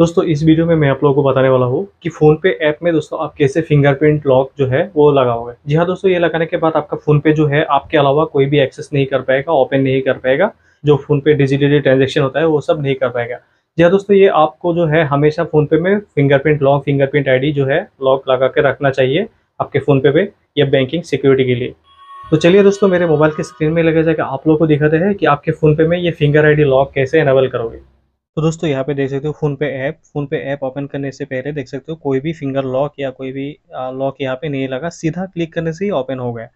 दोस्तों इस वीडियो में मैं आप लोगों को बताने वाला हूँ कि फोन पे ऐप में दोस्तों आप कैसे फिंगरप्रिंट लॉक जो है वो लगाओगे जी हाँ दोस्तों ये लगाने के बाद आपका फोन पे जो है आपके अलावा कोई भी एक्सेस नहीं कर पाएगा ओपन नहीं कर पाएगा जो फोन पे डिजिटली ट्रांजेक्शन होता है वो सब नहीं कर पाएगा जी हाँ दोस्तों ये आपको जो है हमेशा फोन पे में फिंगरप्रिंट लॉक फिंगरप्रिंट आई जो है लॉक लगा के रखना चाहिए आपके फोन पे पे या बैंकिंग सिक्योरिटी के लिए तो चलिए दोस्तों मेरे मोबाइल के स्क्रीन में लगे जाएगा आप लोग को दिखाते हैं कि आपके फोन पे में ये फिंगर आई लॉक कैसे एनेबल करोगे तो दोस्तों यहाँ पे देख सकते हो PhonePe app PhonePe app open करने से पहले देख सकते हो कोई भी फिंगर लॉक या कोई भी लॉक यहाँ पे नहीं लगा सीधा क्लिक करने से ही ओपन हो गया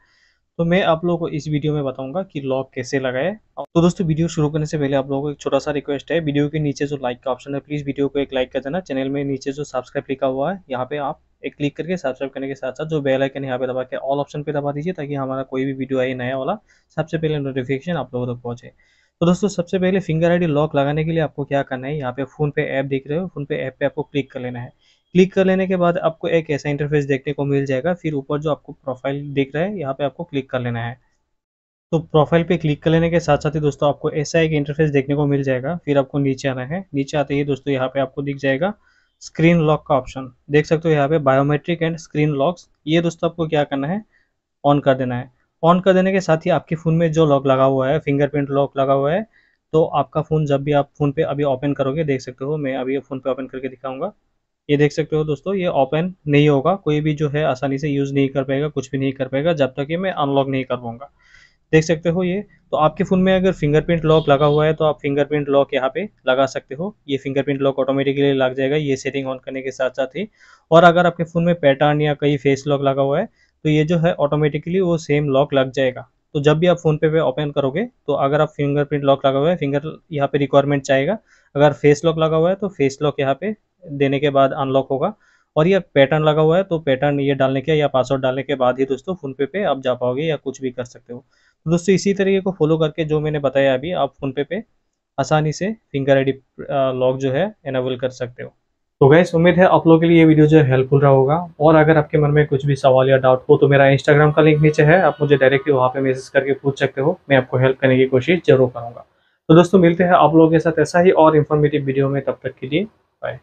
तो मैं आप लोगों को इस वीडियो में बताऊंगा कि लॉक कैसे लगाए तो दोस्तों वीडियो शुरू करने से पहले आप लोगों को एक छोटा सा रिक्वेस्ट है वीडियो के नीचे जो लाइक का ऑप्शन है प्लीज़ वीडियो को एक लाइक कर देना चैनल में नीचे जो सब्सक्राइब लिखा हुआ है यहाँ पे आप एक क्लिक करके सब्सक्राइब करने के साथ साथ जो बेल आइकन यहाँ पे दबा के ऑल ऑप्शन पे दबा दीजिए ताकि हमारा कोई भी वीडियो आए नया वाला सबसे पहले नोटिफिकेशन आप लोगों तक पहुंचे तो दोस्तों सबसे पहले फिंगर आईडी लॉक लगाने के लिए आपको क्या करना है यहाँ पे फ़ोन पे ऐप देख रहे हो फ़ोन पे ऐप पे आपको क्लिक कर लेना है क्लिक कर लेने के बाद आपको एक ऐसा इंटरफेस देखने को मिल जाएगा फिर ऊपर जो आपको प्रोफाइल देख रहा है यहाँ पे आपको क्लिक कर लेना है तो प्रोफाइल पे क्लिक कर लेने के साथ साथ ही दोस्तों आपको ऐसा एक इंटरफेस देखने को मिल जाएगा फिर आपको नीचे आना है नीचे आते ही दोस्तों यहाँ पे आपको दिख जाएगा स्क्रीन लॉक का ऑप्शन देख सकते हो यहाँ पे बायोमेट्रिक एंड स्क्रीन लॉक्स ये दोस्तों आपको क्या करना है ऑन कर देना है ऑन कर देने के साथ ही आपके फ़ोन में जो लॉक लगा हुआ है फिंगरप्रिंट लॉक लगा हुआ है तो आपका फ़ोन जब भी आप फ़ोन पे अभी ओपन करोगे देख सकते हो मैं अभी फ़ोन पे ओपन करके दिखाऊंगा ये देख सकते हो दोस्तों ये ओपन नहीं होगा कोई भी जो है आसानी से यूज़ नहीं कर पाएगा कुछ भी नहीं कर पाएगा जब तक ये मैं अनलॉक नहीं कर पाऊँगा देख सकते हो ये तो आपके फ़ोन में अगर फिंगरप्रिंट लॉक लगा हुआ है तो आप फिंगरप्रिंट लॉक यहाँ पे लगा सकते हो ये फिंगरप्रिंट लॉक ऑटोमेटिकली लग जाएगा ये सेटिंग ऑन करने के साथ साथ ही और अगर आपके फ़ोन में पैटर्न या कई फेस लॉक लगा हुआ है तो ये जो है ऑटोमेटिकली वो सेम लॉक लग जाएगा तो जब भी आप फोन पे पे ओपन करोगे तो अगर आप फिंगरप्रिंट लॉक लगा हुआ है फिंगर यहाँ पे रिक्वायरमेंट चाहेगा अगर फेस लॉक लगा हुआ है तो फेस लॉक यहाँ पे देने के बाद अनलॉक होगा और ये पैटर्न लगा हुआ है तो पैटर्न ये डालने के या पासवर्ड डालने के बाद ही दोस्तों फोन पे पे आप जा पाओगे या कुछ भी कर सकते हो तो दोस्तों इसी तरीके को फॉलो करके जो मैंने बताया अभी आप फोन पे पे आसानी से फिंगर आई लॉक जो है एनेबल कर सकते हो तो गैस उम्मीद है आप लोगों के लिए ये वीडियो जो है हेल्पफुल रहा होगा और अगर आपके मन में कुछ भी सवाल या डाउट हो तो मेरा इंस्टाग्राम का लिंक नीचे है आप मुझे डायरेक्टली वहाँ पे मैसेज करके पूछ सकते हो मैं आपको हेल्प करने की कोशिश जरूर करूँगा तो दोस्तों मिलते हैं आप लोगों के साथ ऐसा ही और इन्फॉर्मेटिव वीडियो में तब तक के लिए बाय